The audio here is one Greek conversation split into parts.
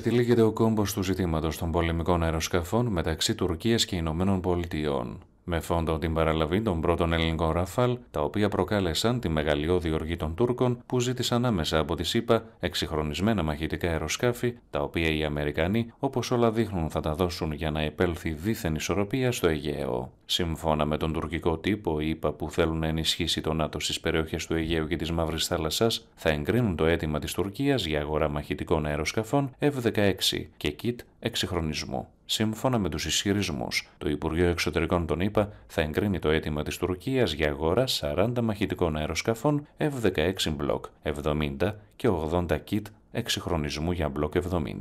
τυλίγεται ο κόμπος του ζητήματος των πολεμικών αεροσκαφών μεταξύ Τουρκίας και Ηνωμένων Πολιτειών με φόντο την παραλαβή των πρώτων ελληνικών ραφάλ, τα οποία προκάλεσαν τη μεγαλειώδη οργή των Τούρκων που ζήτησαν άμεσα από τη ΣΥΠΑ εξυγχρονισμένα μαχητικά αεροσκάφη, τα οποία οι Αμερικανοί, όπως όλα δείχνουν, θα τα δώσουν για να επέλθει δίθεν ισορροπία στο Αιγαίο. Σύμφωνα με τον τουρκικό τύπο, οι ΗΠΑ που θέλουν να ενισχύσει τον ΝΑΤΟ στις περιοχές του Αιγαίου και της Μαύρης Θάλασσας θα εγκρίνουν το αίτημα της Τουρκίας για αγορά μαχητικών αεροσκαφών F-16 και kit εξυγχρονισμού. Σύμφωνα με τους ισχυρισμούς, το Υπουργείο Εξωτερικών των ΗΠΑ θα εγκρίνει το αίτημα της Τουρκίας για αγορά 40 μαχητικών αεροσκαφών F-16 Block 70 και 80 kit εξυγχρονισμού για Block 70.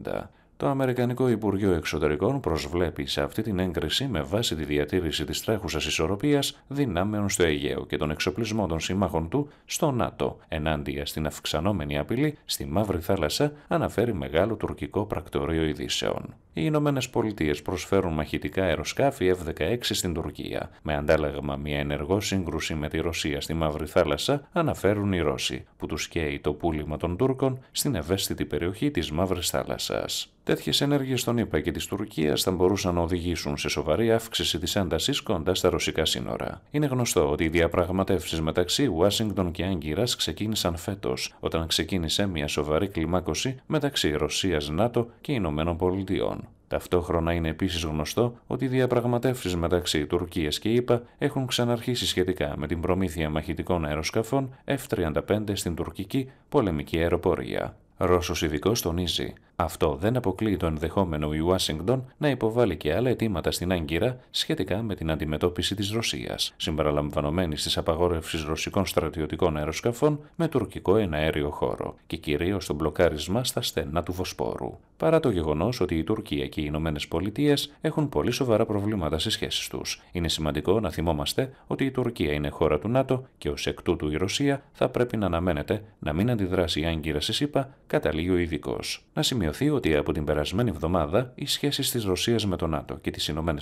Το Αμερικανικό Υπουργείο Εξωτερικών προσβλέπει σε αυτή την έγκριση με βάση τη διατήρηση της τρέχουσας ισορροπίας δυνάμεων στο Αιγαίο και των εξοπλισμών των συμμάχων του στο ΝΑΤΟ ενάντια στην αυξανόμενη απειλή στη Μαύρη Θάλασσα, αναφέρει μεγάλο τουρκικό πρακτορείο ειδήσεων. Οι Ηνωμένες Πολιτείες προσφέρουν μαχητικά αεροσκάφη F-16 στην Τουρκία, με αντάλλαγμα μια ενεργό σύγκρουση με τη Ρωσία στη Μαύρη Θάλασσα, αναφέρουν οι Ρώσοι, που τους καίει το πούλημα των Τούρκων στην ευαίσθητη περιοχή της Μαύρης Θάλασσας. Τέτοιες ενέργειες των ΗΠΑ και της Τουρκίας θα μπορούσαν να οδηγήσουν σε σοβαρή αύξηση της έντασης κοντά στα ρωσικά σύνορα. Είναι γνωστό ότι οι διαπραγματεύσεις μεταξύ Ουάσιγκτον και Άγκυρας ξεκίνησαν φέτος, όταν ξεκίνησε μια σοβαρή κλιμάκωση μεταξύ Ρωσίας, ΝΑΤΟ και Ηνωμένων Πολιτειών. Ταυτόχρονα είναι επίσης γνωστό ότι οι διαπραγματεύσεις μεταξύ Τουρκίας και ΗΠΑ έχουν ξαναρχίσει σχετικά με την προμήθεια μαχητικών αεροσκαφών F-35 στην τουρκική πολεμική αεροπορία. Ρώσος ειδικός τονίζει. Αυτό δεν αποκλείει το ενδεχόμενο η Ουάσιγκτον να υποβάλει και άλλα αιτήματα στην Άγκυρα σχετικά με την αντιμετώπιση της Ρωσίας, συμπεριλαμβανομένη της απαγόρευσης ρωσικών στρατιωτικών αεροσκαφών με τουρκικό εναέριο χώρο και κυρίως το μπλοκάρισμα στα στενά του Βοσπόρου. Παρά το γεγονός ότι η Τουρκία και οι Ηνωμένες Πολιτείες έχουν πολύ σοβαρά προβλήματα στις σχέσεις τους, είναι σημαντικό να θυμόμαστε ότι η Τουρκία είναι χώρα του ΝΑΤΟ και ως εκ τούτου η Ρωσία θα πρέπει να αναμένεται να μην αντιδράσει η Άγκυρα στη ΣΥΠΑ καταλήγει ο ειδικός. Να σημειωθεί ότι από την περασμένη εβδομάδα οι σχέσεις της Ρωσίας με τον ΝΑΤΟ και τις ΗΠΑ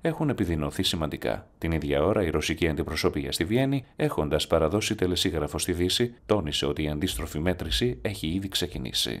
έχουν επιδεινωθεί σημαντικά. Την ίδια ώρα, η ρωσική αντιπροσωπεία στη Βιέννη, έχοντας παραδώσει τελεσίγραφο στη Δύση, τόνισε ότι η αντίστροφη μέτρηση έχει ήδη ξεκινήσει.